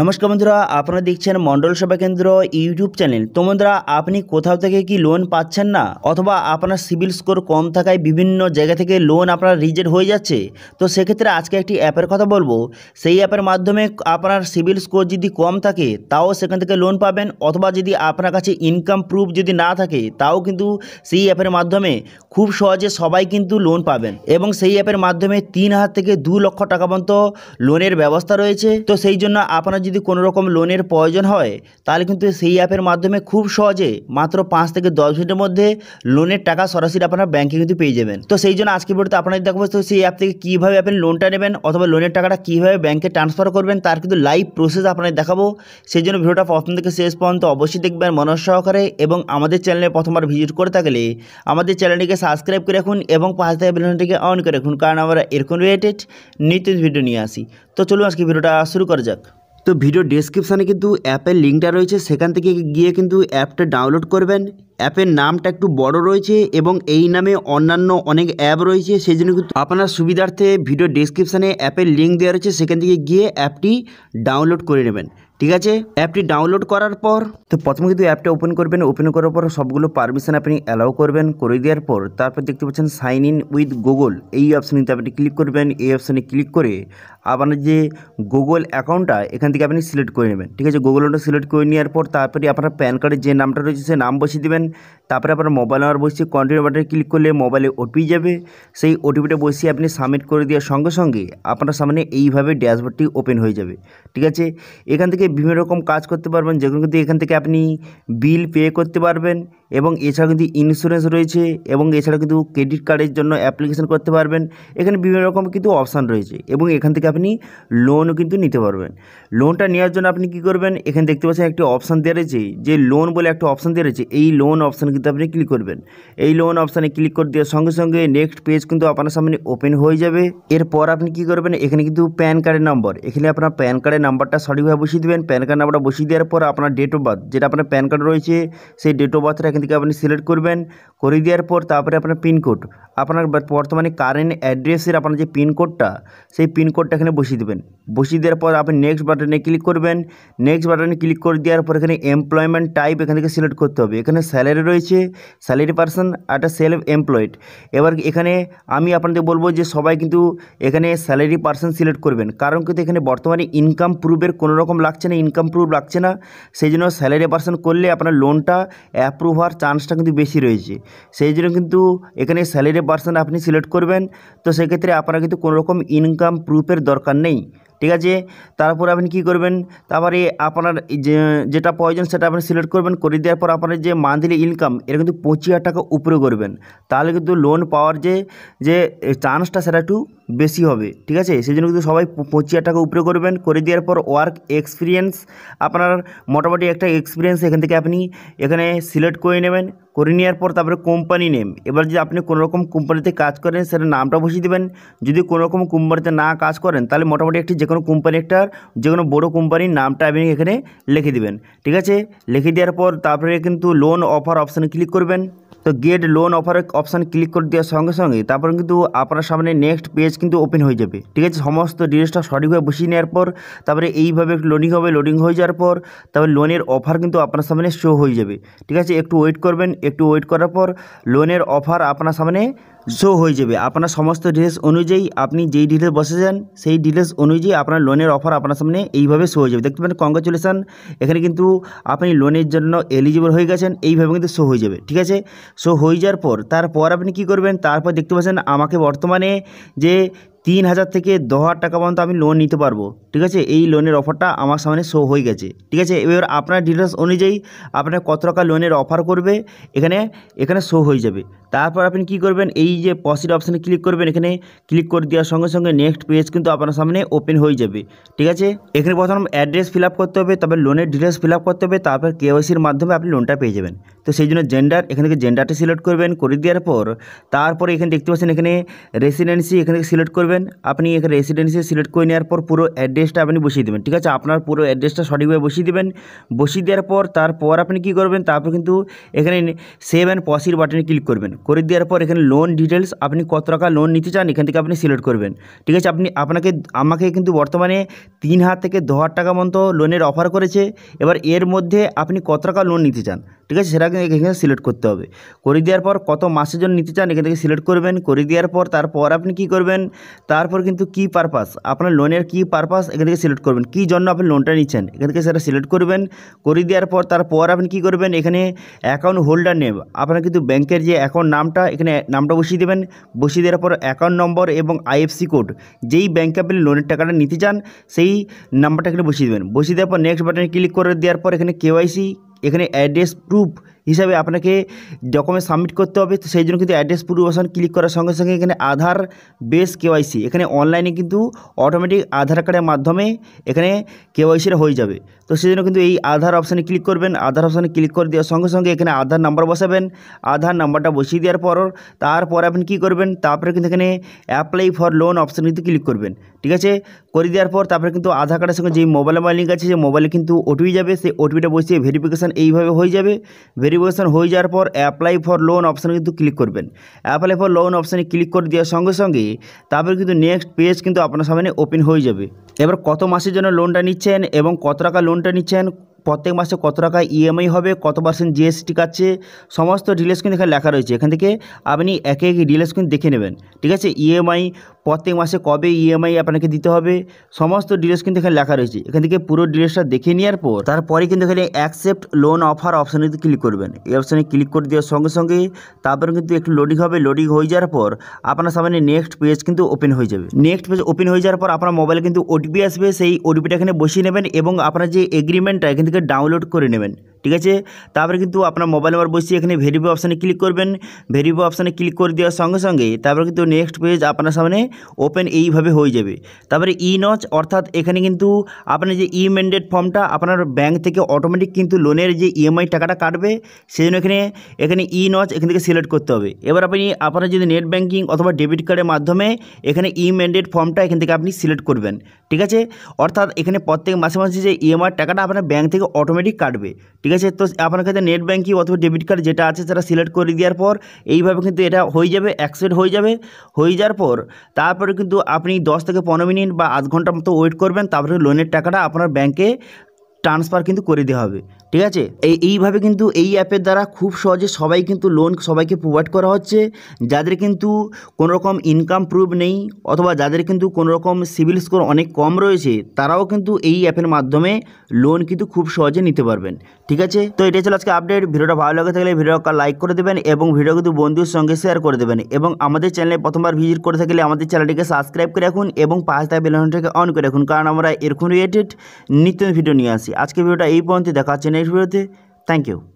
নমস্কার বন্ধুরা আপনারা দেখছেন মন্ডল সেবা কেন্দ্র ইউটিউব চ্যানেল তো বন্ধুরা আপনি কোথাও থেকে কি লোন পাচ্ছেন না অথবা আপনার সিভিল স্কোর কম থাকায় বিভিন্ন জায়গা থেকে লোন আপনার রিজেক্ট হয়ে যাচ্ছে তো সেক্ষেত্রে আজকে একটি অ্যাপের কথা বলবো সেই অ্যাপের মাধ্যমে আপনার সিভিল স্কোর যদি কম থাকে তাও সেখান থেকে লোন পাবেন অথবা যদি আপনার কাছে ইনকাম প্রুফ যদি না থাকে তাও কিন্তু সেই অ্যাপের মাধ্যমে খুব সহজে সবাই কিন্তু লোন পাবেন এবং সেই অ্যাপের মাধ্যমে তিন হাজার থেকে দু লক্ষ টাকা পর্যন্ত লোনের ব্যবস্থা রয়েছে তো সেই জন্য আপনার যদি কোনো রকম লোনের প্রয়োজন হয় তাহলে কিন্তু সেই অ্যাপের মাধ্যমে খুব সহজে মাত্র পাঁচ থেকে দশ মিনিটের মধ্যে লোনের টাকা সরাসরি আপনার ব্যাংকে কিন্তু পেয়ে যাবেন তো সেই জন্য আজকে ভিডিওতে আপনাদের দেখবো তো সেই অ্যাপ থেকে কীভাবে আপনি লোনটা নেবেন অথবা লোনের টাকাটা কীভাবে ব্যাংকে ট্রান্সফার করবেন তার কিন্তু লাইভ প্রসেস আপনাদের দেখাবো সেই জন্য ভিডিওটা প্রথম থেকে শেষ পর্যন্ত অবশ্যই দেখবেন মনোজ সহকারে এবং আমাদের চ্যানেলে প্রথমবার ভিজিট করে থাকলে আমাদের চ্যানেলটিকে সাবস্ক্রাইব করে রাখুন এবং পাশে থেকে বেলনটিকে অন করে রাখুন কারণ আমরা এরকম রিলেটেড নিত্য ভিডিও নিয়ে আসি তো চলুন আজকে ভিডিওটা শুরু করা যাক তো ভিডিও ডিসক্রিপশানে কিন্তু অ্যাপের লিঙ্কটা রয়েছে সেখান থেকে গিয়ে কিন্তু অ্যাপটা ডাউনলোড করবেন অ্যাপের নামটা একটু বড় রয়েছে এবং এই নামে অন্যান্য অনেক অ্যাপ রয়েছে সেই জন্য কিন্তু আপনার সুবিধার্থে ভিডিও ডেসক্রিপশানে অ্যাপের লিঙ্ক দেওয়া রয়েছে সেখান থেকে গিয়ে অ্যাপটি ডাউনলোড করে নেবেন ঠিক আছে অ্যাপটি ডাউনলোড করার পর তো প্রথমে কিন্তু অ্যাপটা ওপেন করবেন ওপেন করার পর সবগুলো পারমিশন আপনি অ্যালাউ করবেন করে দেওয়ার পর তারপর দেখতে পাচ্ছেন সাইন ইন উইথ গুগল এই অপশানে কিন্তু আপনি ক্লিক করবেন এই অপশানে ক্লিক করে আপনার যে গুগল অ্যাকাউন্টটা এখান থেকে আপনি সিলেক্ট করে নেবেন ঠিক আছে গুগল অ্যাকাউন্ট সিলেক্ট করে নেওয়ার পর তারপরে আপনার প্যান কার্ডের যে নামটা রয়েছে সে নাম বসিয়ে দেবেন তারপরে আপনার মোবাইল নাম্বার বসিয়ে কন্টিনিউ বাটনে ক্লিক করলে মোবাইলে ওটিপি যাবে সেই ওটিপিটা বসিয়ে আপনি সাবমিট করে দেওয়ার সঙ্গে সঙ্গে আপনার সামনে এইভাবে ড্যাশবোর্ডটি ওপেন হয়ে যাবে ঠিক আছে এখান থেকে বিভিন্ন রকম কাজ করতে পারবেন যেগুলো কিন্তু এখান থেকে আপনি বিল পে করতে পারবেন এবং এছাড়া কিন্তু ইন্স্যুরেন্স রয়েছে এবং এছাড়া কিন্তু ক্রেডিট কার্ডের জন্য অ্যাপ্লিকেশান করতে পারবেন এখানে বিভিন্ন রকম কিন্তু অপশান রয়েছে এবং এখান থেকে আপনি লোনও কিন্তু নিতে পারবেন লোনটা নেওয়ার জন্য আপনি কি করবেন এখানে দেখতে পাচ্ছেন একটি অপশান দেওয়া রয়েছে যে লোন বলে একটা অপশান দেওয়া রয়েছে এই লোন অপশান কিন্তু আপনি ক্লিক করবেন এই লোন অপশানে ক্লিক করে দেওয়ার সঙ্গে সঙ্গে নেক্সট পেজ কিন্তু আপনার সামনে ওপেন হয়ে যাবে এরপর আপনি কি করবেন এখানে কিন্তু প্যান কার্ডের নম্বর এখানে আপনার প্যান কার্ডের নাম্বারটা সঠিকভাবে বসিয়ে দেবেন প্যান কার্ড নাম্বারটা বসিয়ে দেওয়ার পর আপনার ডেট অফ বার্থ যেটা আপনার প্যান কার্ড রয়েছে সেই ডেট অফ বার্থটা এখানে দিকে আপনি সিলেক্ট করবেন করে দেওয়ার পর তারপরে আপনার পিনকোড আপনার বর্তমানে কারেন্ট অ্যাড্রেসের আপনার যে পিনকোডটা সেই পিনকোডটা এখানে বসিয়ে দেবেন বসিয়ে দেওয়ার পর আপনি নেক্সট বাটনে ক্লিক করবেন নেক্সট বাটনে ক্লিক করে দেওয়ার পর এখানে এমপ্লয়মেন্ট টাইপ এখান থেকে সিলেক্ট করতে হবে এখানে স্যালারি রয়েছে স্যালারি পার্সন একটা সেলফ এমপ্লয়েড এবার এখানে আমি আপনাদের বলবো যে সবাই কিন্তু এখানে স্যালারি পার্সন সিলেক্ট করবেন কারণ কিন্তু এখানে বর্তমানে ইনকাম প্রুফের কোনো রকম লাগছে না ইনকাম প্রুফ লাগছে না সেই জন্য স্যালারি পার্সন করলে আপনার লোনটা অ্যাপ্রুভ হওয়ার চান্সটা কিন্তু বেশি রয়েছে সেই জন্য কিন্তু এখানে স্যালারি পার্সন আপনি সিলেক্ট করবেন তো সেক্ষেত্রে আপনার কিন্তু কোনোরকম ইনকাম প্রুফের দরকার নেই ঠিক আছে তারপর আপনি কি করবেন তারপরে আপনার যে যেটা প্রয়োজন সেটা আপনি সিলেক্ট করবেন করে দেওয়ার পর আপনার যে মান্থলি ইনকাম এটা কিন্তু পঁচিশ হাজার টাকা উপরে করবেন তাহলে কিন্তু লোন পাওয়ার যে যে চান্সটা সেটা একটু বেশি হবে ঠিক আছে সেই জন্য কিন্তু সবাই পঁচিশ হাজার টাকা উপরে করবেন করে দেওয়ার পর ওয়ার্ক এক্সপিরিয়েন্স আপনার মোটামুটি একটা এক্সপিরিয়েন্স এখান থেকে আপনি এখানে সিলেক্ট করে নেবেন করে নেওয়ার পর তারপরে কোম্পানি নেম এবার যদি আপনি কোনোরকম কোম্পানিতে কাজ করেন সেটা নামটা বসিয়ে দেবেন যদি কোনোরকম কোম্পানিতে না কাজ করেন তাহলে মোটামুটি একটি যে কোনো কোম্পানি একটা যে কোনো বড়ো কোম্পানির নামটা আপনি এখানে লিখে দেবেন ঠিক আছে লিখে দেওয়ার পর তারপরে কিন্তু লোন অফার অপশানে ক্লিক করবেন তো get loan offer option click করে দেওয়ার সঙ্গে সঙ্গে তারপর কিন্তু আপনার সামনে নেক্সট পেজ কিন্তু ওপেন হয়ে যাবে ঠিক আছে সমস্ত ডিটেলসটা সঠিকভাবে বসিয়ে নেওয়ার পর তারপরে এইভাবে একটু লোডিং হবে লোডিং হয়ে যাওয়ার পর তারপরে লোনের অফার কিন্তু আপনার সামনে শো হয়ে যাবে ঠিক আছে একটু ওয়েট করবেন একটু ওয়েট করার পর লোনের অফার আপনার সামনে শো হয়ে যাবে আপনার সমস্ত ডিটেলস অনুযায়ী আপনি যেই ডিটেলস বসেছেন সেই ডিটেলস অনুযায়ী আপনার লোনের অফার আপনার সামনে এইভাবে শো হয়ে যাবে দেখতে পারেন কংগ্রাচুলেশান এখানে কিন্তু আপনি লোনের জন্য এলিজিবল হয়ে গেছেন এইভাবে কিন্তু শো হয়ে যাবে ঠিক আছে শো হয়ে যাওয়ার পর তারপর আপনি কি করবেন তারপর দেখতে পাচ্ছেন আমাকে বর্তমানে যে তিন হাজার থেকে দু হাজার টাকা পর্যন্ত আমি লোন নিতে পারবো ঠিক আছে এই লোনের অফারটা আমার সামনে শো হয়ে গেছে ঠিক আছে এবার আপনার ডিটেলস অনুযায়ী আপনার কত টাকা লোনের অফার করবে এখানে এখানে শো হয়ে যাবে তারপর আপনি কি করবেন এই যে পসিট অপশানে ক্লিক করবেন এখানে ক্লিক করে দেওয়ার সঙ্গে সঙ্গে নেক্সট পেজ কিন্তু আপনার সামনে ওপেন হয়ে যাবে ঠিক আছে এখানে প্রথম অ্যাড্রেস ফিল করতে হবে তারপর লোনের ডিটেলস ফিল করতে হবে তারপর কেওয়াইসির মাধ্যমে আপনি লোনটা পেয়ে যাবেন তো সেই জন্য জেন্ডার এখান থেকে জেন্ডারটা সিলেক্ট করবেন করে দেওয়ার পর তারপরে এখানে দেখতে পাচ্ছেন এখানে রেসিডেন্সি এখান থেকে সিলেক্ট করবেন দেবেন আপনি এখানে রেসিডেন্সি সিলেক্ট করে নেওয়ার পর পুরো অ্যাড্রেসটা আপনি বসিয়ে দেবেন ঠিক আছে আপনার পুরো অ্যাড্রেসটা সঠিকভাবে বসিয়ে দেবেন বসিয়ে দেওয়ার পর তারপর আপনি কি করবেন তারপর কিন্তু এখানে সেভ অ্যান্ড পসির বাটনে ক্লিক করবেন করে দেওয়ার পর এখানে লোন ডিটেলস আপনি কত টাকা লোন নিতে চান এখান থেকে আপনি সিলেক্ট করবেন ঠিক আছে আপনি আপনাকে আমাকে কিন্তু বর্তমানে তিন হাজার থেকে দু হাজার টাকা মতো লোনের অফার করেছে এবার এর মধ্যে আপনি কত টাকা লোন নিতে চান ঠিক আছে সেটা কিন্তু এখানে সিলেক্ট করতে হবে করে দেওয়ার পর কত মাসের জন্য নিতে চান এখান থেকে সিলেক্ট করবেন করে দেওয়ার পর তারপর আপনি কি করবেন তারপর কিন্তু কি পারপাস আপনার লোনের কি পারপাস এখান থেকে সিলেক্ট করবেন কি জন্য আপনি লোনটা নিচ্ছেন এখান থেকে সেটা সিলেক্ট করবেন করে দেওয়ার পর তারপর আপনি কি করবেন এখানে অ্যাকাউন্ট হোল্ডার নেব আপনার কিন্তু ব্যাংকের যে অ্যাকাউন্ট নামটা এখানে নামটা বসিয়ে দেবেন বসিয়ে দেওয়ার পর অ্যাকাউন্ট নম্বর এবং আইএফসি কোড যেই ব্যাংকে আপনি লোনের টাকাটা নিতে চান সেই নাম্বারটা এখানে বসিয়ে দেবেন বসিয়ে দেওয়ার পর নেক্সট বাটনে ক্লিক করে দেওয়ার পর এখানে কেওয়াইসি এখানে অ্যাড্রেস প্রুফ হিসাবে আপনাকে ডকুমেন্ট সাবমিট করতে হবে তো সেই জন্য কিন্তু অ্যাড্রেস প্রুফ অপশান ক্লিক করার সঙ্গে সঙ্গে এখানে আধার বেস কেওয়াইসি এখানে অনলাইনে কিন্তু অটোমেটিক আধার কার্ডের মাধ্যমে এখানে কেওয়াইসিটা হয়ে যাবে তো সেজন্য কিন্তু এই আধার অপশানে ক্লিক করবেন আধার অপশানে ক্লিক করে দেওয়ার সঙ্গে সঙ্গে এখানে আধার নাম্বার বসাবেন আধার নাম্বারটা বসিয়ে দেওয়ার পর তারপর আপনি কি করবেন তারপরে কিন্তু এখানে অ্যাপ্লাই ফর লোন অপশান কিন্তু ক্লিক করবেন ঠিক আছে করে দেওয়ার পর তারপরে কিন্তু আধার কার্ডের সঙ্গে যে মোবাইল নাম্বার লিঙ্ক আছে সেই মোবাইলে কিন্তু ওটিপি যাবে সেই ওটিপিটা বসিয়ে ভেরিফিকেশান এইভাবে হয়ে যাবে ভেরিফিকেশান হয়ে যাওয়ার পর অ্যাপ্লাই ফর লোন অপশানে কিন্তু ক্লিক করবেন অ্যাপ্লাই ফর লোন অপশানে ক্লিক করে দেওয়ার সঙ্গে সঙ্গে তারপরে কিন্তু নেক্সট পেজ কিন্তু আপনার সামনে ওপেন হয়ে যাবে এবার কত মাসের জন্য লোনটা নিচ্ছেন এবং কত টাকা লোনটা নিচ্ছেন প্রত্যেক মাসে কত টাকা ইএমআই e হবে কত পার্সেন্ট জিএসটি কাটছে সমস্ত ডিটেলস কিন্তু এখানে লেখা রয়েছে এখান থেকে আপনি একে একে ডিটেলস কিন্তু দেখে নেবেন ঠিক আছে ইএমআই e প্রত্যেক মাসে কবে ইএমআই e আপনাকে দিতে হবে সমস্ত ডিটেলস কিন্তু এখানে লেখা রয়েছে এখান থেকে পুরো ডিটেলসটা দেখে নেওয়ার পর তারপরে কিন্তু এখানে অ্যাকসেপ্ট লোন অফার অপশানে কিন্তু ক্লিক করবেন এই অপশানে ক্লিক করে দেওয়ার সঙ্গে সঙ্গে তারপরে কিন্তু একটু লোডিং হবে লোডিং হয়ে যাওয়ার পর আপনার সামনে নেক্সট পেজ কিন্তু ওপেন হয়ে যাবে নেক্সট পেজ ওপেন হয়ে যাওয়ার পর আপনার মোবাইলে কিন্তু ওটিপি আসবে সেই ওটিপিটা এখানে বসিয়ে নেবেন এবং আপনার যে এগ্রিমেন্টটা এখান থেকে ডাউনলোড করে নেবেন ঠিক আছে তারপরে কিন্তু আপনার মোবাইল নাম্বার বসিয়ে এখানে ভেরিফাই অপশানে ক্লিক করবেন ভেরিফাই অপশানে ক্লিক করে দেওয়ার সঙ্গে সঙ্গে তারপরে কিন্তু নেক্সট পেজ আপনার সামনে ওপেন এইভাবে হয়ে যাবে তারপরে ই e নচ অর্থাৎ এখানে কিন্তু আপনার যে ই ম্যান্ডেট ফর্মটা আপনার ব্যাংক থেকে অটোমেটিক কিন্তু লোনের যে ইএমআই e টাকাটা কাটবে সেই জন্য এখানে এখানে ই e নচ এখান থেকে সিলেক্ট করতে হবে এবার আপনি আপনার যদি নেট ব্যাঙ্কিং অথবা ডেবিট কার্ডের মাধ্যমে এখানে ই ম্যান্ডেট ফর্মটা এখান থেকে আপনি সিলেক্ট করবেন ঠিক আছে অর্থাৎ এখানে প্রত্যেক মাসে মাসে যে ইএমআই টাকাটা আপনার ব্যাঙ্ক থেকে অটোমেটিক কাটবে ঠিক আছে তো আপনার কাছে নেট ব্যাঙ্কিং অথবা ডেবিট কার্ড যেটা আছে সেটা সিলেক্ট করে দেওয়ার পর এইভাবে কিন্তু এটা হয়ে যাবে অ্যাকসেপ্ট হয়ে যাবে হয়ে যাওয়ার পর তা তারপরে কিন্তু আপনি দশ থেকে পনেরো মিনিট বা আধ ঘন্টার মতো ওয়েট করবেন তারপরে লোনের টাকাটা আপনার ব্যাংকে ট্রান্সফার কিন্তু করে দেওয়া হবে ঠিক আছে এই এইভাবে কিন্তু এই অ্যাপের দ্বারা খুব সহজে সবাই কিন্তু লোন সবাইকে প্রোভাইড করা হচ্ছে যাদের কিন্তু কোনো রকম ইনকাম প্রুফ নেই অথবা যাদের কিন্তু কোনো রকম সিভিল স্কোর অনেক কম রয়েছে তারাও কিন্তু এই অ্যাপের মাধ্যমে লোন কিন্তু খুব সহজে নিতে পারবেন ঠিক আছে তো এটা ছিল আজকে আপডেট ভিডিওটা ভালো লাগে থাকলে ভিডিওটা লাইক করে দেবেন এবং ভিডিও কিন্তু বন্ধুর সঙ্গে শেয়ার করে দেবেন এবং আমাদের চ্যানেলে প্রথমবার ভিজিট করে থাকলে আমাদের চ্যানেলটিকে সাবস্ক্রাইব করে রাখুন এবং পাঁচ টাকা বেলনটাকে অন করে রাখুন কারণ আমরা এরকম রিলেটেড নিত্য ভিডিও নিয়ে আসি আজকে ভিডিওটা এই পর্যন্ত দেখা না next video. Thank you.